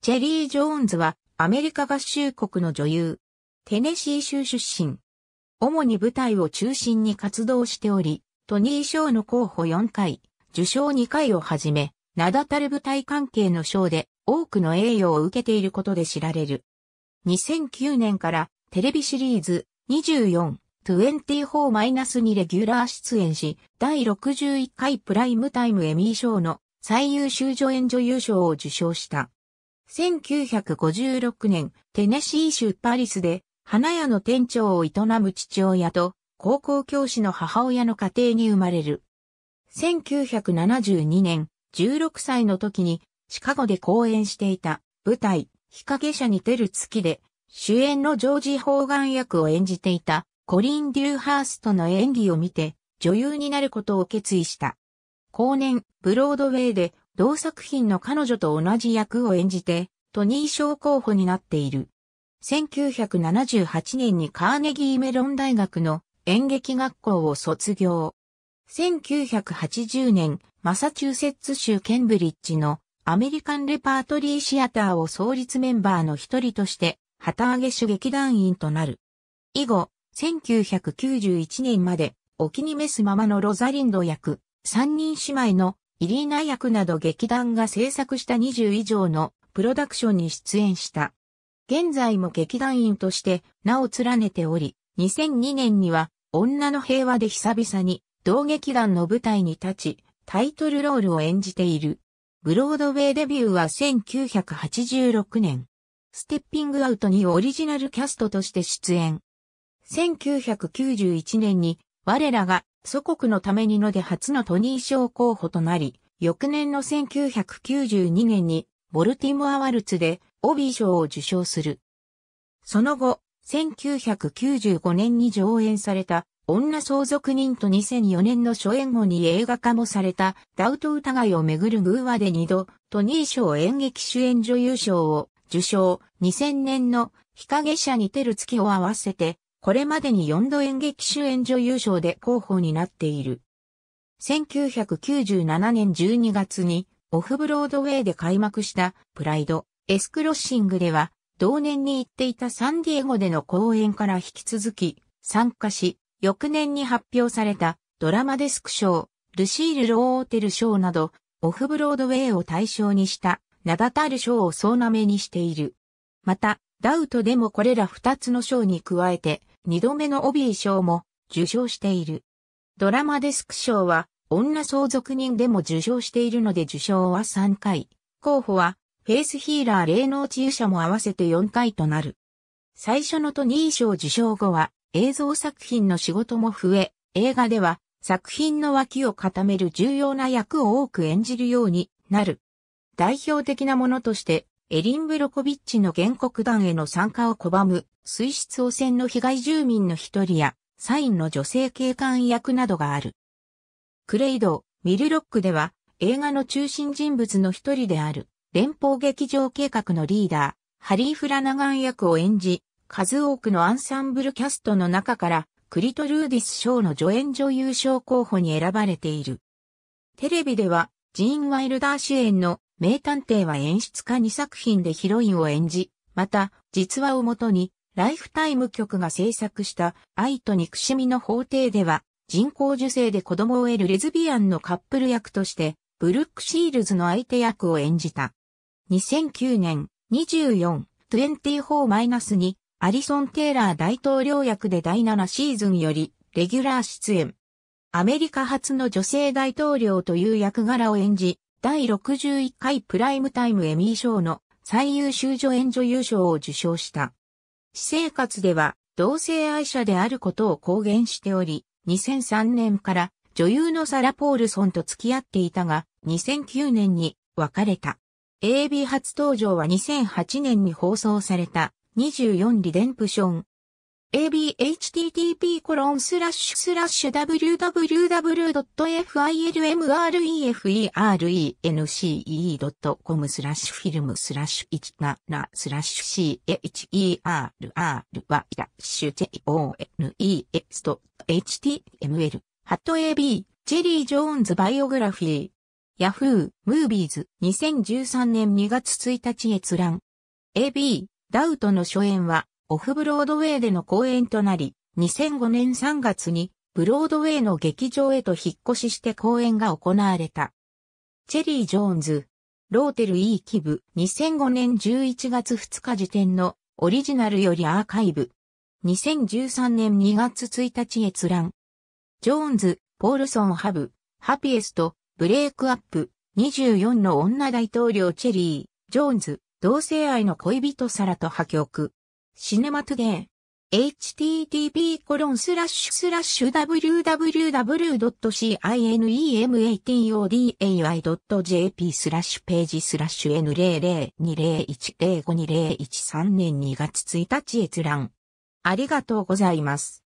チェリー・ジョーンズはアメリカ合衆国の女優。テネシー州出身。主に舞台を中心に活動しており、トニー賞の候補4回、受賞2回をはじめ、名だたる舞台関係の賞で多くの栄誉を受けていることで知られる。2009年からテレビシリーズ24-24-2にレギュラー出演し、第61回プライムタイムエミー賞の最優秀助演女優賞を受賞した。1956年、テネシー州パリスで、花屋の店長を営む父親と、高校教師の母親の家庭に生まれる。1972年、16歳の時に、シカゴで公演していた、舞台、日陰者に出る月で、主演のジョージ・ホーガン役を演じていた、コリン・デューハーストの演技を見て、女優になることを決意した。後年、ブロードウェイで、同作品の彼女と同じ役を演じて、トニー賞候補になっている。1978年にカーネギーメロン大学の演劇学校を卒業。1980年、マサチューセッツ州ケンブリッジのアメリカンレパートリーシアターを創立メンバーの一人として、旗揚げ主劇団員となる。以後、1991年まで、お気に召すままのロザリンド役、三人姉妹のイリーナ役など劇団が制作した20以上のプロダクションに出演した。現在も劇団員として名を連ねており、2002年には女の平和で久々に同劇団の舞台に立ち、タイトルロールを演じている。ブロードウェイデビューは1986年。ステッピングアウトにオリジナルキャストとして出演。1991年に我らが祖国のためにので初のトニー賞候補となり、翌年の1992年にボルティモアワルツでオビー賞を受賞する。その後、1995年に上演された女相続人と2004年の初演後に映画化もされたダウト疑いをめぐるーワで2度トニー賞演劇主演女優賞を受賞2000年の日陰者にてる月を合わせてこれまでに4度演劇主演女優賞で候補になっている。1997年12月にオフブロードウェイで開幕したプライド・エスクロッシングでは同年に行っていたサンディエゴでの公演から引き続き参加し、翌年に発表されたドラマデスク賞、ルシール・ローオーテル賞などオフブロードウェイを対象にした名だたる賞を総なめにしている。また、ダウトでもこれら二つの賞に加えて、二度目のオビー賞も受賞している。ドラマデスク賞は、女相続人でも受賞しているので受賞は3回。候補は、フェイスヒーラー霊能治癒者も合わせて4回となる。最初のトニー賞受賞後は、映像作品の仕事も増え、映画では作品の脇を固める重要な役を多く演じるようになる。代表的なものとして、エリン・ブロコビッチの原告団への参加を拒む、水質汚染の被害住民の一人や、サインの女性警官役などがある。クレイド、ミルロックでは、映画の中心人物の一人である、連邦劇場計画のリーダー、ハリー・フラナガン役を演じ、数多くのアンサンブルキャストの中から、クリト・ルーディス賞の助演女優賞候補に選ばれている。テレビでは、ジーン・ワイルダー主演の名探偵は演出家2作品でヒロインを演じ、また、実話をもとに、ライフタイム局が制作した愛と憎しみの法廷では、人工受精で子供を得るレズビアンのカップル役として、ブルックシールズの相手役を演じた。2009年24-24-2アリソン・テイラー大統領役で第7シーズンよりレギュラー出演。アメリカ初の女性大統領という役柄を演じ、第61回プライムタイムエミー賞の最優秀助演女優賞を受賞した。私生活では同性愛者であることを公言しており、2003年から女優のサラ・ポールソンと付き合っていたが、2009年に別れた。AB 初登場は2008年に放送された24リデンプション abhttp://www.filmrenc.com f e r e スラッシュフィルムスラッシュ17スラッシュ CHERRY ダッシュ JONES と HTML ハット AB ジェリー・ジョーンズバイオグラフィーヤフームービーズ2013年2月1日閲覧 AB ダウトの初演はオフブロードウェイでの公演となり、2005年3月にブロードウェイの劇場へと引っ越しして公演が行われた。チェリー・ジョーンズ、ローテル・イー・キブ、2005年11月2日時点のオリジナルよりアーカイブ。2013年2月1日閲覧。ジョーンズ、ポールソン・ハブ、ハピエスト、ブレイクアップ、24の女大統領チェリー、ジョーンズ、同性愛の恋人サラと破局。シネマトゥゲー。http www.cinematodai.jp スラッシュページスラッシュ N00201052013 年2月1日閲覧。ありがとうございます。